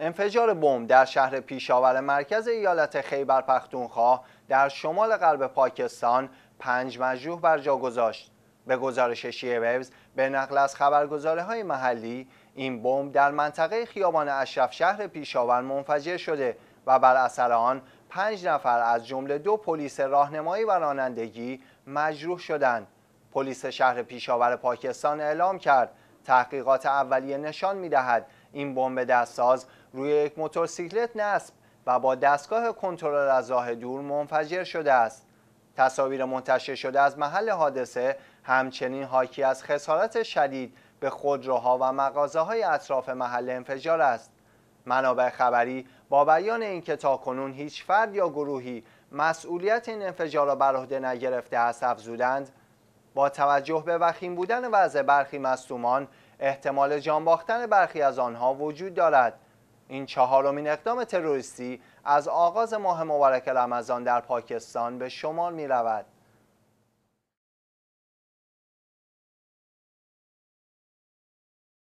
انفجار بمب در شهر پیشاور مرکز ایالت خیبر پختونخوا در شمال غرب پاکستان پنج مجروح بر جا گذاشت. به گزارش ویبز به نقل از خبرگزاره های محلی این بمب در منطقه خیابان اشرف شهر پیشاور منفجر شده و بر اثر آن پنج نفر از جمله دو پلیس راهنمایی و رانندگی مجروح شدند. پلیس شهر پیشاور پاکستان اعلام کرد تحقیقات اولیه نشان می دهد این بمب دستساز روی یک موتورسیکلت نصب و با دستگاه کنترل از راه دور منفجر شده است. تصاویر منتشر شده از محل حادثه همچنین حاکی از خسارت شدید به خودروها و مغازه های اطراف محل انفجار است. منابع خبری با بیان اینکه تاکنون هیچ فرد یا گروهی مسئولیت این انفجار را بر عهده نگرفته است افزودند با توجه به وخیم بودن وضع برخی مصدومان احتمال جان باختن برخی از آنها وجود دارد این چهارمین اقدام تروریستی از آغاز ماه مبارک رمضان در پاکستان به شمار می رود